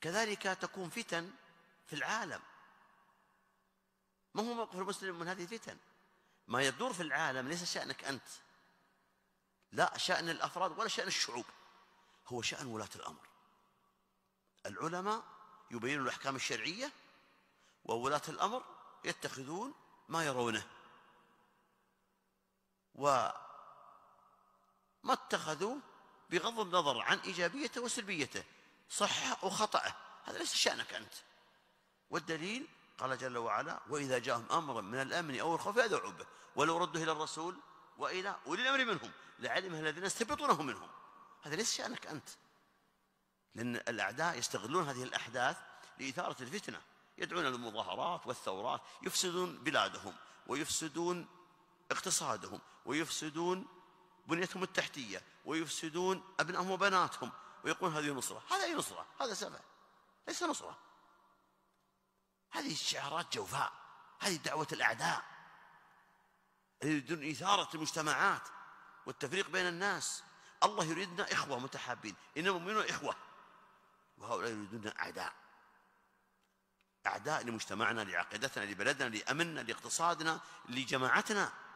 كذلك تكون فتن في العالم ما هو موقف المسلم من هذه الفتن ما يدور في العالم ليس شأنك أنت لا شأن الأفراد ولا شأن الشعوب هو شأن ولاة الأمر العلماء يبينون الأحكام الشرعية وولاة الأمر يتخذون ما يرونه وما اتخذوه بغض النظر عن إيجابيته وسلبيته صحه او خطاه هذا ليس شانك انت والدليل قال جل وعلا واذا جاءهم امر من الامن او الخوف ادعوا به ولو ردوا الى الرسول والى اولي الامر منهم لعلمه الذين يستبطونه منهم هذا ليس شانك انت لان الاعداء يستغلون هذه الاحداث لاثاره الفتنه يدعون للمظاهرات والثورات يفسدون بلادهم ويفسدون اقتصادهم ويفسدون بنيتهم التحتيه ويفسدون ابنائهم وبناتهم ويقول هذه نصرة هذا أي نصرة هذا سفه ليس نصرة هذه الشعارات جوفاء هذه دعوة الأعداء يريدون إثارة المجتمعات والتفريق بين الناس الله يريدنا إخوة متحابين إنما المؤمنون إخوة وهؤلاء يريدون أعداء أعداء لمجتمعنا لعقيدتنا لبلدنا لأمننا لاقتصادنا لجماعتنا